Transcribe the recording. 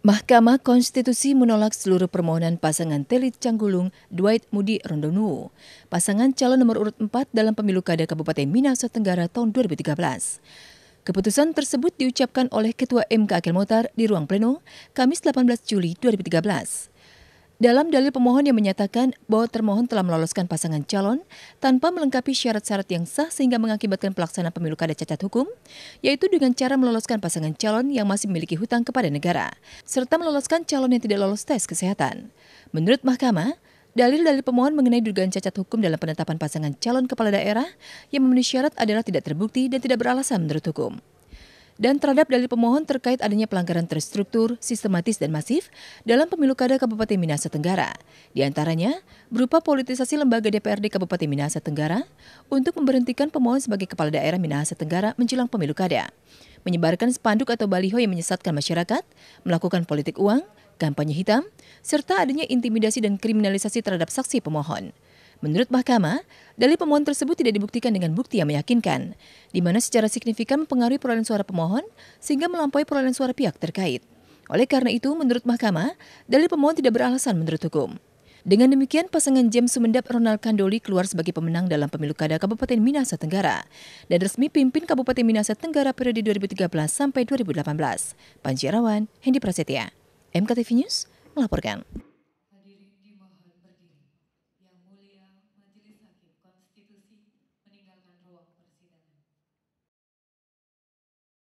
Mahkamah Konstitusi menolak seluruh permohonan pasangan Telit Canggulung, Dwight Mudi Rondonu, pasangan calon nomor urut 4 dalam pemilu kada Kabupaten Minahasa Tenggara tahun 2013. Keputusan tersebut diucapkan oleh Ketua MK Akil Motar di ruang pleno Kamis 18 Juli 2013. Dalam dalil pemohon yang menyatakan bahwa termohon telah meloloskan pasangan calon tanpa melengkapi syarat-syarat yang sah sehingga mengakibatkan pelaksanaan pemilu kada cacat hukum, yaitu dengan cara meloloskan pasangan calon yang masih memiliki hutang kepada negara, serta meloloskan calon yang tidak lolos tes kesehatan. Menurut Mahkamah, Dalil-dalil pemohon mengenai dugaan cacat hukum dalam penetapan pasangan calon kepala daerah yang memenuhi syarat adalah tidak terbukti dan tidak beralasan menurut hukum dan terhadap dalil pemohon terkait adanya pelanggaran terstruktur, sistematis, dan masif dalam pemilu kada Kabupaten Minahasa Tenggara. Di antaranya, berupa politisasi lembaga DPRD Kabupaten Minahasa Tenggara untuk memberhentikan pemohon sebagai kepala daerah Minahasa Tenggara menjelang pemilu kada, menyebarkan spanduk atau baliho yang menyesatkan masyarakat, melakukan politik uang, kampanye hitam, serta adanya intimidasi dan kriminalisasi terhadap saksi pemohon. Menurut Mahkamah, dalil pemohon tersebut tidak dibuktikan dengan bukti yang meyakinkan, di mana secara signifikan mempengaruhi perolehan suara pemohon sehingga melampaui perolehan suara pihak terkait. Oleh karena itu, menurut Mahkamah, dalil pemohon tidak beralasan menurut hukum. Dengan demikian, pasangan James Sumendap Ronald Kandoli keluar sebagai pemenang dalam pemilu kada Kabupaten Minasa Tenggara dan resmi pimpin Kabupaten Minasa Tenggara periode 2013 sampai 2018. Panji Rawan, Hendi Prasetya, MKTV News melaporkan.